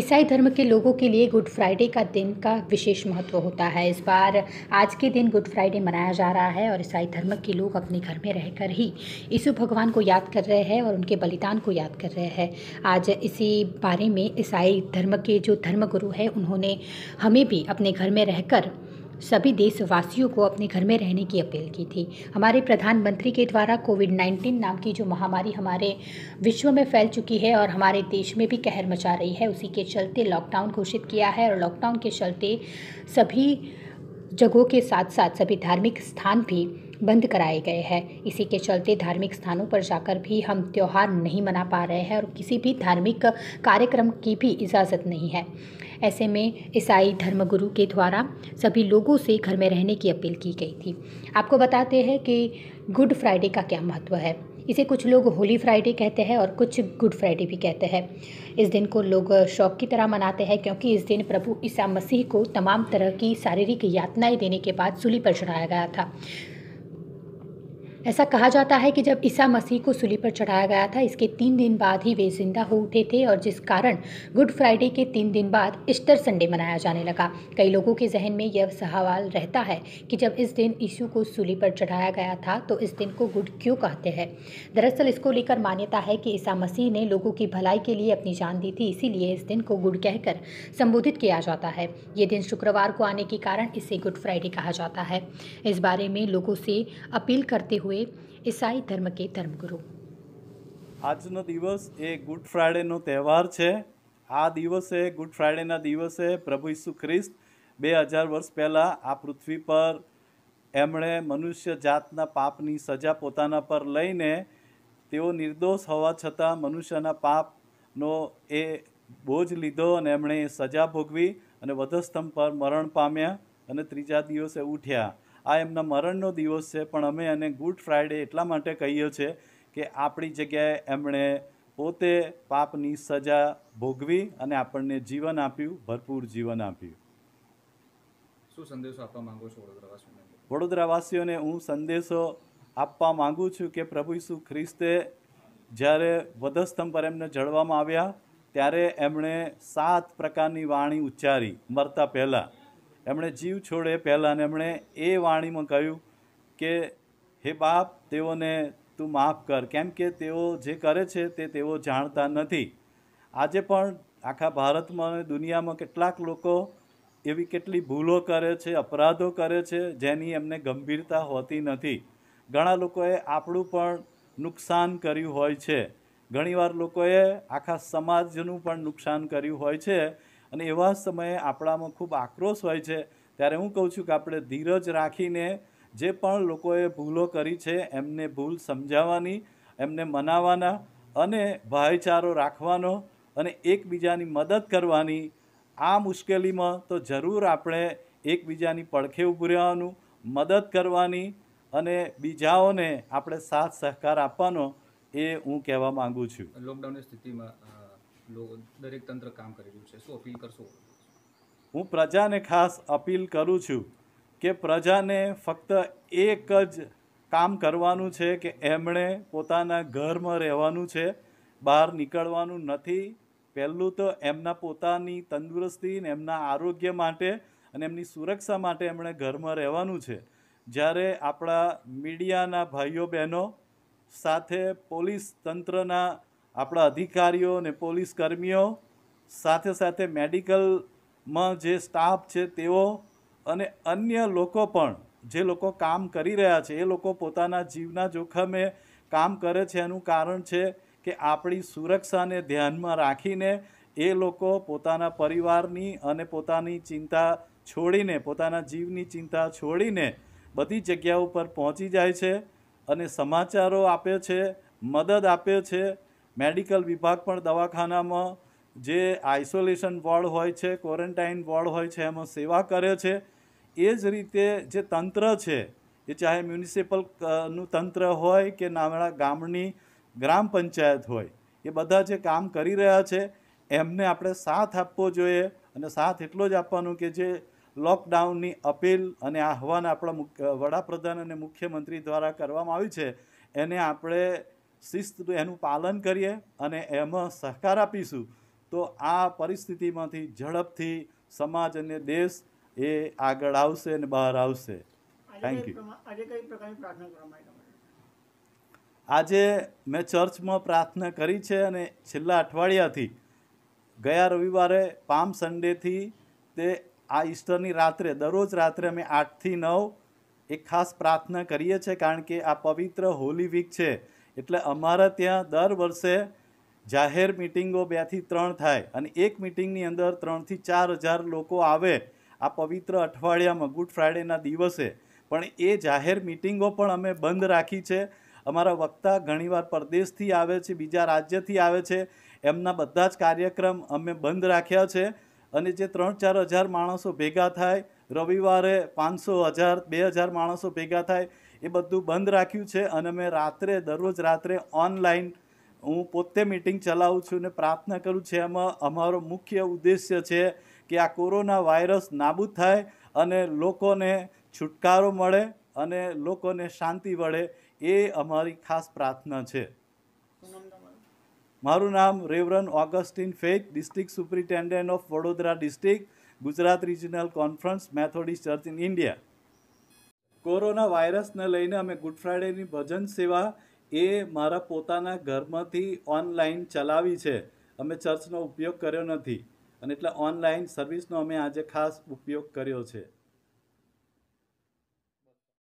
ईसाई धर्म के लोगों के लिए गुड फ्राइडे का दिन का विशेष महत्व होता है इस बार आज के दिन गुड फ्राइडे मनाया जा रहा है और ईसाई धर्म के लोग अपने घर में रहकर ही यीशु भगवान को याद कर रहे हैं और उनके बलिदान को याद कर रहे हैं आज इसी बारे में ईसाई धर्म के जो धर्म गुरु उन्होंने हमें भी अपने घर में रहकर सभी देशवासियों को अपने घर में रहने की अपील की थी हमारे प्रधानमंत्री के द्वारा कोविड 19 नाम की जो महामारी हमारे विश्व में फैल चुकी है और हमारे देश में भी कहर मचा रही है उसी के चलते लॉकडाउन घोषित किया है और लॉकडाउन के चलते सभी जगहों के साथ साथ सभी धार्मिक स्थान भी बंद कराए गए हैं इसी के चलते धार्मिक स्थानों पर जाकर भी हम त्यौहार नहीं मना पा रहे हैं और किसी भी धार्मिक कार्यक्रम की भी इजाज़त नहीं है ऐसे में ईसाई धर्मगुरु के द्वारा सभी लोगों से घर में रहने की अपील की गई थी आपको बताते हैं कि गुड फ्राइडे का क्या महत्व है इसे कुछ लोग होली फ्राइडे कहते हैं और कुछ गुड फ्राइडे भी कहते हैं इस दिन को लोग शौक की तरह मनाते हैं क्योंकि इस दिन प्रभु ईसा मसीह को तमाम तरह की शारीरिक यातनाएं देने के बाद सूली पर चढ़ाया गया था ऐसा कहा जाता है कि जब ईसा मसीह को सुली पर चढ़ाया गया था इसके तीन दिन बाद ही वे जिंदा हो उठे थे और जिस कारण गुड फ्राइडे के तीन दिन बाद ईस्टर संडे मनाया जाने लगा कई लोगों के जहन में यह सवाल रहता है कि जब इस दिन ईशु को सुली पर चढ़ाया गया था तो इस दिन को गुड क्यों कहते हैं दरअसल इसको लेकर मान्यता है कि ईसा मसीह ने लोगों की भलाई के लिए अपनी जान दी थी इसीलिए इस दिन को गुड कहकर संबोधित किया जाता है ये दिन शुक्रवार को आने के कारण इसे गुड फ्राइडे कहा जाता है इस बारे में लोगों से अपील करते हुए પ્રભુએ ઈસાઈ ધર્મ કે ધર્મગુરુ આજનો દિવસ એ ગુડ ફ્રાઈડેનો તહેવાર છે આ દિવસે ગુડ ફ્રાઈડેના દિવસે પ્રભુ ઈસુ ખ્રિસ્ત બે હજાર વર્ષ પહેલાં આ પૃથ્વી પર એમણે મનુષ્ય જાતના પાપની સજા પોતાના પર લઈને તેઓ નિર્દોષ હોવા છતાં મનુષ્યના પાપનો એ બોજ લીધો અને એમણે એ સજા ભોગવી અને વધસ્તંભ પર મરણ પામ્યા અને ત્રીજા દિવસે ઉઠ્યા આ એમના મરણનો દિવસ છે પણ અમે એને ગુડ ફ્રાઈડે એટલા માટે કહીએ છીએ કે આપણી જગ્યાએ એમણે પોતે પાપની સજા ભોગવી અને આપણને જીવન આપ્યું ભરપૂર જીવન આપ્યું શું સંદેશો આપવા માંગો છો વડોદરાવાસીઓને વડોદરાવાસીઓને હું સંદેશો આપવા માંગુ છું કે પ્રભુ ઈસુ ખ્રિસ્તે જ્યારે વધસ્તંભ પર એમને જળવામાં આવ્યા ત્યારે એમણે સાત પ્રકારની વાણી ઉચ્ચારી મરતા પહેલાં એમણે જીવ છોડે પહેલાં એમણે એ વાણીમાં કહ્યું કે હે બાપ તેઓને તું માફ કર કેમ કે તેઓ જે કરે છે તે તેઓ જાણતા નથી આજે પણ આખા ભારતમાં અને દુનિયામાં કેટલાક લોકો એવી કેટલી ભૂલો કરે છે અપરાધો કરે છે જેની એમને ગંભીરતા હોતી નથી ઘણા લોકોએ આપણું પણ નુકસાન કર્યું હોય છે ઘણીવાર લોકોએ આખા સમાજનું પણ નુકસાન કર્યું હોય છે અને એવા સમયે આપણામાં ખૂબ આક્રોશ હોય છે ત્યારે હું કહું છું કે આપણે ધીરજ રાખીને જે પણ લોકોએ ભૂલો કરી છે એમને ભૂલ સમજાવવાની એમને મનાવવાના અને ભાઈચારો રાખવાનો અને એકબીજાની મદદ કરવાની આ મુશ્કેલીમાં તો જરૂર આપણે એકબીજાની પડખે ઊભું રહેવાનું મદદ કરવાની અને બીજાઓને આપણે સાથ સહકાર આપવાનો એ હું કહેવા માગું છું લોકડાઉનની સ્થિતિમાં દરેક તંત્ર કામ કરી રહ્યું છે શું અપીલ કરશો હું પ્રજાને ખાસ અપીલ કરું છું કે પ્રજાને ફક્ત એક જ કામ કરવાનું છે કે એમણે પોતાના ઘરમાં રહેવાનું છે બહાર નીકળવાનું નથી પહેલું તો એમના પોતાની તંદુરસ્તી ને એમના આરોગ્ય માટે અને એમની સુરક્ષા માટે એમણે ઘરમાં રહેવાનું છે જ્યારે આપણા મીડિયાના ભાઈઓ બહેનો સાથે પોલીસ તંત્રના આપણા અધિકારીઓ અને પોલીસ કર્મીઓ સાથે સાથે મેડિકલમાં જે સ્ટાફ છે તેઓ અને અન્ય લોકો પણ જે લોકો કામ કરી રહ્યા છે એ લોકો પોતાના જીવના જોખમે કામ કરે છે એનું કારણ છે કે આપણી સુરક્ષાને ધ્યાનમાં રાખીને એ લોકો પોતાના પરિવારની અને પોતાની ચિંતા છોડીને પોતાના જીવની ચિંતા છોડીને બધી જગ્યાઓ પર પહોંચી જાય છે અને સમાચારો આપે છે મદદ આપે છે મેડિકલ વિભાગ પણ દવાખાનામાં જે આઇસોલેશન વોર્ડ હોય છે ક્વોરન્ટાઇન વોર્ડ હોય છે એમાં સેવા કરે છે એ જ રીતે જે તંત્ર છે એ ચાહે મ્યુનિસિપલનું તંત્ર હોય કે નામણા ગામની ગ્રામ પંચાયત હોય એ બધા જે કામ કરી રહ્યા છે એમને આપણે સાથ આપવો જોઈએ અને સાથ એટલો જ આપવાનો કે જે લોકડાઉનની અપીલ અને આહવાન આપણા વડાપ્રધાન અને મુખ્યમંત્રી દ્વારા કરવામાં આવ્યું છે એને આપણે શિસ્ત એનું પાલન કરીએ અને એમાં સહકાર આપીશું તો આ પરિસ્થિતિમાંથી ઝડપથી સમાજ અને દેશ એ આગળ આવશે અને બહાર આવશે થેન્ક યુ આજે મેં ચર્ચમાં પ્રાર્થના કરી છે અને છેલ્લા અઠવાડિયાથી ગયા રવિવારે પામ સન્ડેથી તે આ ઈસ્ટરની રાત્રે દરરોજ રાત્રે અમે આઠથી નવ એક ખાસ પ્રાર્થના કરીએ છીએ કારણ કે આ પવિત્ર હોલી વીક છે એટલે અમારા ત્યાં દર વર્ષે જાહેર મિટિંગો બેથી ત્રણ થાય અને એક મિટિંગની અંદર ત્રણથી ચાર હજાર લોકો આવે આ પવિત્ર અઠવાડિયામાં ગુડ ફ્રાઇડેના દિવસે પણ એ જાહેર મિટિંગો પણ અમે બંધ રાખી છે અમારા વક્તા ઘણીવાર પરદેશથી આવે છે બીજા રાજ્યથી આવે છે એમના બધા જ કાર્યક્રમ અમે બંધ રાખ્યા છે અને જે ત્રણ ચાર હજાર માણસો ભેગા થાય રવિવારે પાંચસો હજાર બે હજાર માણસો ભેગા થાય એ બધું બંધ રાખ્યું છે અને મેં રાત્રે દરરોજ રાત્રે ઓનલાઈન હું પોતે મિટિંગ ચલાવું છું ને પ્રાર્થના કરું છું એમાં અમારો મુખ્ય ઉદ્દેશ્ય છે કે આ કોરોના વાયરસ નાબૂદ થાય અને લોકોને છુટકારો મળે અને લોકોને શાંતિ મળે એ અમારી ખાસ પ્રાર્થના છે મારું નામ રેવરન ઓગસ્ટિન ફેજ district superintendent of Vadodara district Gujarat regional conference Methodist church in India corona વાયરસને લઈને અમે ગુડ ફ્રાઇડેની ભજન સેવા એ મારા પોતાના ઘરમાંથી ઓનલાઈન ચલાવી છે અમે ચર્ચનો ઉપયોગ કર્યો નથી અને એટલે ઓનલાઈન સર્વિસનો અમે આજે ખાસ ઉપયોગ કર્યો છે